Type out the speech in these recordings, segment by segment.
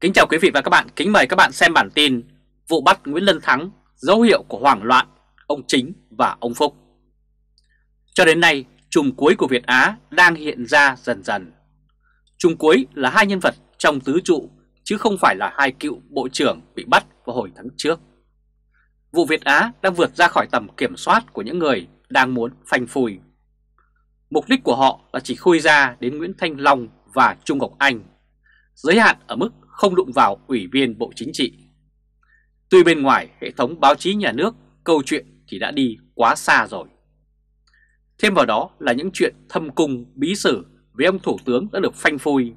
Kính chào quý vị và các bạn, kính mời các bạn xem bản tin Vụ bắt Nguyễn Lân Thắng, dấu hiệu của hoảng loạn, ông Chính và ông Phúc Cho đến nay, trùng cuối của Việt Á đang hiện ra dần dần Trùng cuối là hai nhân vật trong tứ trụ chứ không phải là hai cựu bộ trưởng bị bắt vào hồi tháng trước Vụ Việt Á đang vượt ra khỏi tầm kiểm soát của những người đang muốn phanh phùi Mục đích của họ là chỉ khui ra đến Nguyễn Thanh Long và Trung Ngọc Anh giới hạn ở mức không đụng vào Ủy viên Bộ Chính trị. Tuy bên ngoài hệ thống báo chí nhà nước, câu chuyện thì đã đi quá xa rồi. Thêm vào đó là những chuyện thâm cung bí sử với ông Thủ tướng đã được phanh phui,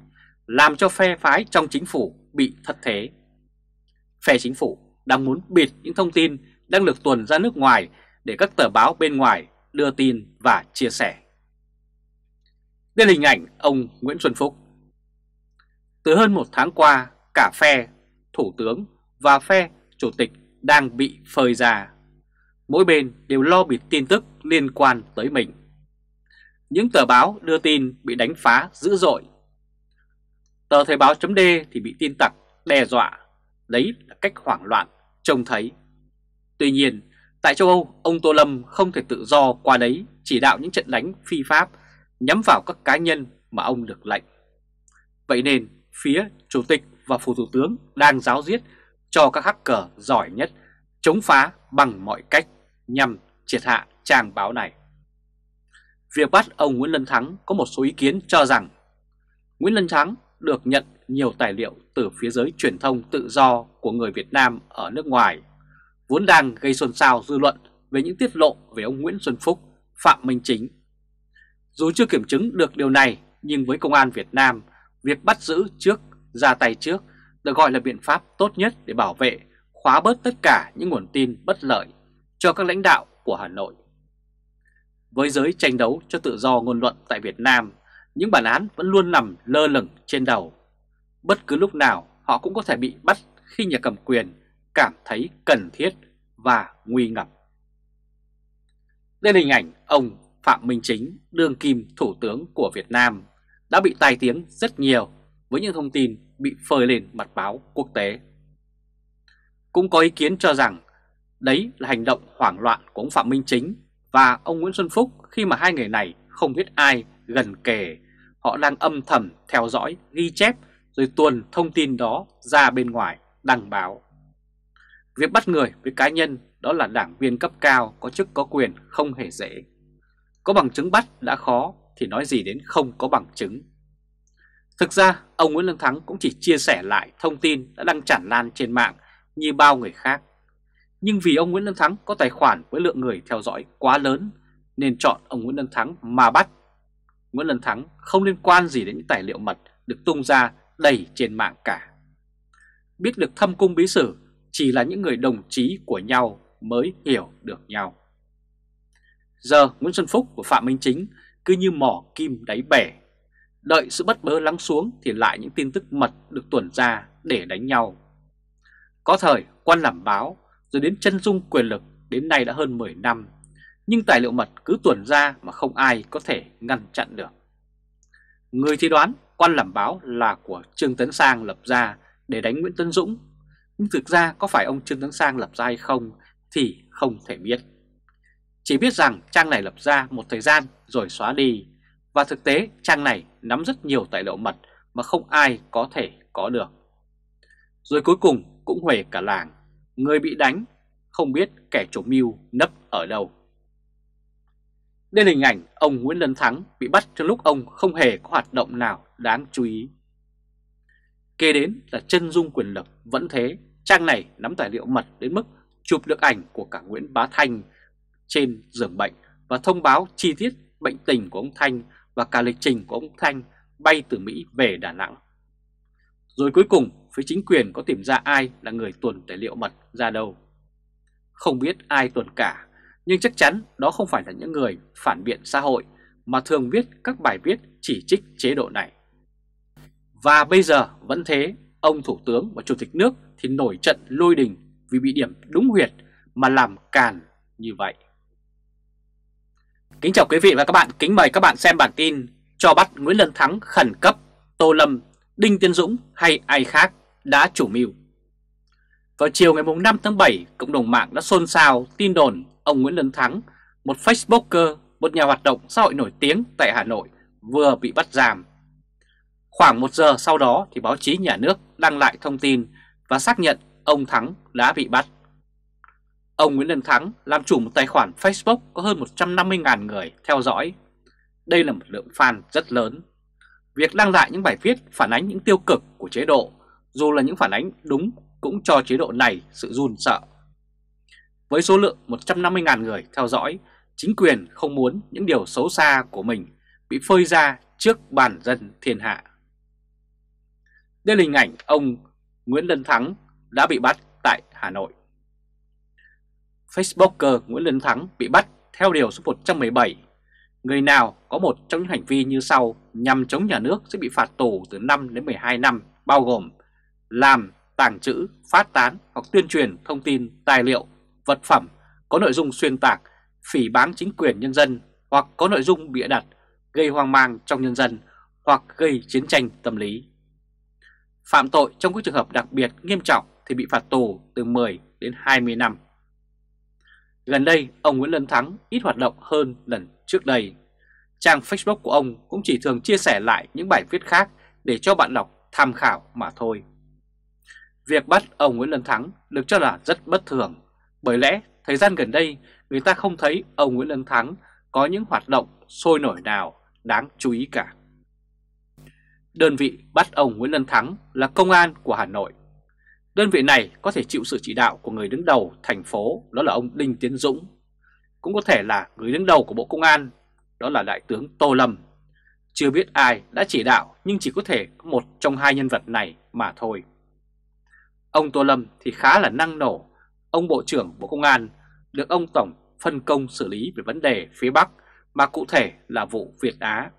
làm cho phe phái trong chính phủ bị thất thế. Phe chính phủ đang muốn bịt những thông tin đang được tuần ra nước ngoài để các tờ báo bên ngoài đưa tin và chia sẻ. Đây là hình ảnh ông Nguyễn Xuân Phúc. Từ hơn một tháng qua, cả phe Thủ tướng và phe Chủ tịch đang bị phơi ra. Mỗi bên đều lo bị tin tức liên quan tới mình. Những tờ báo đưa tin bị đánh phá dữ dội. Tờ Thời báo chấm D thì bị tin tặc đe dọa. Đấy là cách hoảng loạn trông thấy. Tuy nhiên, tại châu Âu, ông Tô Lâm không thể tự do qua đấy chỉ đạo những trận đánh phi pháp nhắm vào các cá nhân mà ông được lệnh. Vậy nên, phía Chủ tịch và Phủ Thủ tướng đang giáo diết cho các hacker giỏi nhất chống phá bằng mọi cách nhằm triệt hạ trang báo này. Việc bắt ông Nguyễn Lân Thắng có một số ý kiến cho rằng Nguyễn Lân Thắng được nhận nhiều tài liệu từ phía giới truyền thông tự do của người Việt Nam ở nước ngoài, vốn đang gây xôn xao dư luận về những tiết lộ về ông Nguyễn Xuân Phúc, Phạm Minh Chính. Dù chưa kiểm chứng được điều này, nhưng với Công an Việt Nam, việc bắt giữ trước ra tay trước được gọi là biện pháp tốt nhất để bảo vệ, khóa bớt tất cả những nguồn tin bất lợi cho các lãnh đạo của Hà Nội. Với giới tranh đấu cho tự do ngôn luận tại Việt Nam, những bản án vẫn luôn nằm lơ lửng trên đầu. Bất cứ lúc nào họ cũng có thể bị bắt khi nhà cầm quyền cảm thấy cần thiết và nguy ngập. Đây là hình ảnh ông Phạm Minh Chính, đương kim Thủ tướng của Việt Nam, đã bị tai tiếng rất nhiều với những thông tin bị phơi lên mặt báo quốc tế. Cũng có ý kiến cho rằng đấy là hành động hoảng loạn của ông Phạm Minh Chính và ông Nguyễn Xuân Phúc khi mà hai người này không biết ai gần kề, họ đang âm thầm theo dõi, ghi chép rồi tuồn thông tin đó ra bên ngoài đăng báo. Việc bắt người với cá nhân đó là đảng viên cấp cao có chức có quyền không hề dễ. Có bằng chứng bắt đã khó thì nói gì đến không có bằng chứng Thực ra, ông Nguyễn Lương Thắng cũng chỉ chia sẻ lại thông tin đã đăng tràn lan trên mạng như bao người khác. Nhưng vì ông Nguyễn Lương Thắng có tài khoản với lượng người theo dõi quá lớn nên chọn ông Nguyễn Lương Thắng mà bắt. Nguyễn Lương Thắng không liên quan gì đến những tài liệu mật được tung ra đầy trên mạng cả. Biết được thâm cung bí sử chỉ là những người đồng chí của nhau mới hiểu được nhau. Giờ Nguyễn Xuân Phúc và Phạm Minh Chính cứ như mỏ kim đáy bể Đợi sự bất bớ lắng xuống thì lại những tin tức mật được tuẩn ra để đánh nhau. Có thời quan làm báo, rồi đến chân dung quyền lực đến nay đã hơn 10 năm, nhưng tài liệu mật cứ tuẩn ra mà không ai có thể ngăn chặn được. Người thì đoán quan làm báo là của Trương Tấn Sang lập ra để đánh Nguyễn Tấn Dũng, nhưng thực ra có phải ông Trương Tấn Sang lập ra hay không thì không thể biết. Chỉ biết rằng trang này lập ra một thời gian rồi xóa đi và thực tế trang này nắm rất nhiều tài liệu mật mà không ai có thể có được. Rồi cuối cùng cũng huề cả làng, người bị đánh, không biết kẻ chủ mưu nấp ở đâu. Đây là hình ảnh ông Nguyễn Lân Thắng bị bắt trong lúc ông không hề có hoạt động nào đáng chú ý. Kế đến là chân dung quyền lực vẫn thế, trang này nắm tài liệu mật đến mức chụp được ảnh của cả Nguyễn Bá Thanh trên giường bệnh và thông báo chi tiết bệnh tình của ông Thanh và cả lịch trình của ông Thanh bay từ Mỹ về Đà Nẵng. Rồi cuối cùng, phía chính quyền có tìm ra ai là người tuần tài liệu mật ra đâu. Không biết ai tuần cả, nhưng chắc chắn đó không phải là những người phản biện xã hội mà thường viết các bài viết chỉ trích chế độ này. Và bây giờ vẫn thế, ông Thủ tướng và Chủ tịch nước thì nổi trận lôi đình vì bị điểm đúng huyệt mà làm càn như vậy. Kính chào quý vị và các bạn, kính mời các bạn xem bản tin cho bắt Nguyễn Lân Thắng khẩn cấp, Tô Lâm, Đinh Tiên Dũng hay ai khác đã chủ mưu. Vào chiều ngày 5 tháng 7, cộng đồng mạng đã xôn xao tin đồn ông Nguyễn Lân Thắng, một Facebooker, một nhà hoạt động xã hội nổi tiếng tại Hà Nội vừa bị bắt giam. Khoảng một giờ sau đó thì báo chí nhà nước đăng lại thông tin và xác nhận ông Thắng đã bị bắt. Ông Nguyễn Lân Thắng làm chủ một tài khoản Facebook có hơn 150.000 người theo dõi. Đây là một lượng fan rất lớn. Việc đăng lại những bài viết phản ánh những tiêu cực của chế độ, dù là những phản ánh đúng cũng cho chế độ này sự run sợ. Với số lượng 150.000 người theo dõi, chính quyền không muốn những điều xấu xa của mình bị phơi ra trước bàn dân thiên hạ. Đây là hình ảnh ông Nguyễn Lân Thắng đã bị bắt tại Hà Nội. Facebooker Nguyễn Lân Thắng bị bắt theo điều số 117. Người nào có một trong những hành vi như sau nhằm chống nhà nước sẽ bị phạt tù từ 5 đến 12 năm, bao gồm làm, tàng trữ, phát tán hoặc tuyên truyền thông tin, tài liệu, vật phẩm có nội dung xuyên tạc, phỉ báng chính quyền nhân dân hoặc có nội dung bịa đặt, gây hoang mang trong nhân dân hoặc gây chiến tranh tâm lý. Phạm tội trong các trường hợp đặc biệt nghiêm trọng thì bị phạt tù từ 10 đến 20 năm. Gần đây, ông Nguyễn Lân Thắng ít hoạt động hơn lần trước đây. Trang Facebook của ông cũng chỉ thường chia sẻ lại những bài viết khác để cho bạn đọc tham khảo mà thôi. Việc bắt ông Nguyễn Lân Thắng được cho là rất bất thường, bởi lẽ thời gian gần đây người ta không thấy ông Nguyễn Lân Thắng có những hoạt động sôi nổi nào đáng chú ý cả. Đơn vị bắt ông Nguyễn Lân Thắng là công an của Hà Nội Đơn vị này có thể chịu sự chỉ đạo của người đứng đầu thành phố đó là ông Đinh Tiến Dũng, cũng có thể là người đứng đầu của Bộ Công an đó là Đại tướng Tô Lâm. Chưa biết ai đã chỉ đạo nhưng chỉ có thể có một trong hai nhân vật này mà thôi. Ông Tô Lâm thì khá là năng nổ, ông Bộ trưởng Bộ Công an được ông Tổng phân công xử lý về vấn đề phía Bắc mà cụ thể là vụ Việt Á.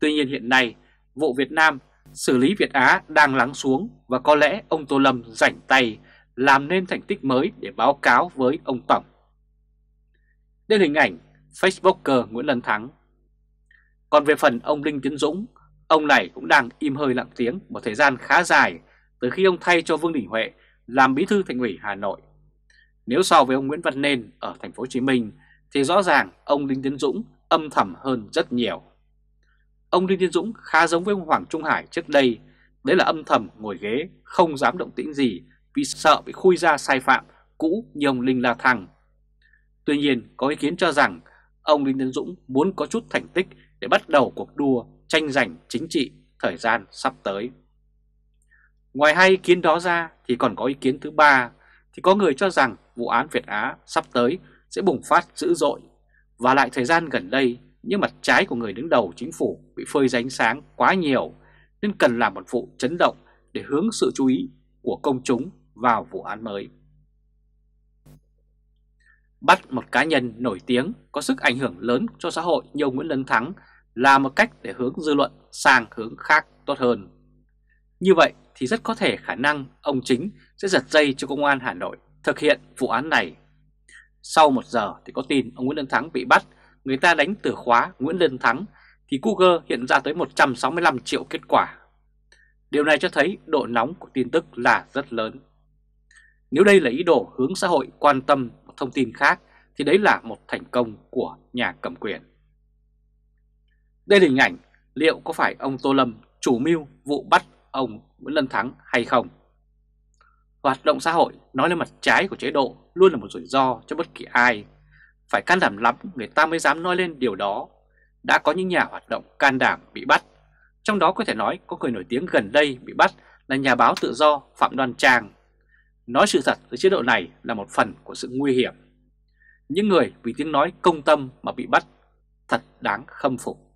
Tuy nhiên hiện nay, vụ Việt Nam xử lý Việt Á đang lắng xuống và có lẽ ông Tô Lâm rảnh tay làm nên thành tích mới để báo cáo với ông Tổng. Đây là hình ảnh Facebooker Nguyễn Lân Thắng. Còn về phần ông Đinh Tiến Dũng, ông này cũng đang im hơi lặng tiếng một thời gian khá dài từ khi ông thay cho Vương Đình Huệ làm bí thư thành ủy Hà Nội. Nếu so với ông Nguyễn Văn Nên ở thành phố Hồ Chí Minh thì rõ ràng ông Đinh Tiến Dũng âm thầm hơn rất nhiều. Ông Đinh Tiến Dũng khá giống với ông Hoàng Trung Hải trước đây, đấy là âm thầm ngồi ghế, không dám động tĩnh gì vì sợ bị khui ra sai phạm cũ như ông Linh La Thăng. Tuy nhiên, có ý kiến cho rằng ông Đinh Tiến Dũng muốn có chút thành tích để bắt đầu cuộc đua tranh giành chính trị thời gian sắp tới. Ngoài hai ý kiến đó ra thì còn có ý kiến thứ ba thì có người cho rằng vụ án Việt Á sắp tới sẽ bùng phát dữ dội và lại thời gian gần đây nhưng mặt trái của người đứng đầu chính phủ bị phơi ra ánh sáng quá nhiều nên cần làm một vụ chấn động để hướng sự chú ý của công chúng vào vụ án mới. Bắt một cá nhân nổi tiếng có sức ảnh hưởng lớn cho xã hội như ông Nguyễn Lân Thắng là một cách để hướng dư luận sang hướng khác tốt hơn. Như vậy thì rất có thể khả năng ông chính sẽ giật dây cho công an Hà Nội thực hiện vụ án này. Sau một giờ thì có tin ông Nguyễn Lân Thắng bị bắt người ta đánh từ khóa Nguyễn Lân Thắng thì Google hiện ra tới 165 triệu kết quả. Điều này cho thấy độ nóng của tin tức là rất lớn. Nếu đây là ý đồ hướng xã hội quan tâm một thông tin khác thì đấy là một thành công của nhà cầm quyền. Đây là hình ảnh liệu có phải ông Tô Lâm chủ mưu vụ bắt ông Nguyễn Lân Thắng hay không? Hoạt động xã hội nói lên mặt trái của chế độ luôn là một rủi ro cho bất kỳ ai phải can đảm lắm người ta mới dám nói lên điều đó. Đã có những nhà hoạt động can đảm bị bắt. Trong đó có thể nói có người nổi tiếng gần đây bị bắt là nhà báo tự do Phạm Đoan Trang. Nói sự thật với chế độ này là một phần của sự nguy hiểm. Những người vì tiếng nói công tâm mà bị bắt thật đáng khâm phục.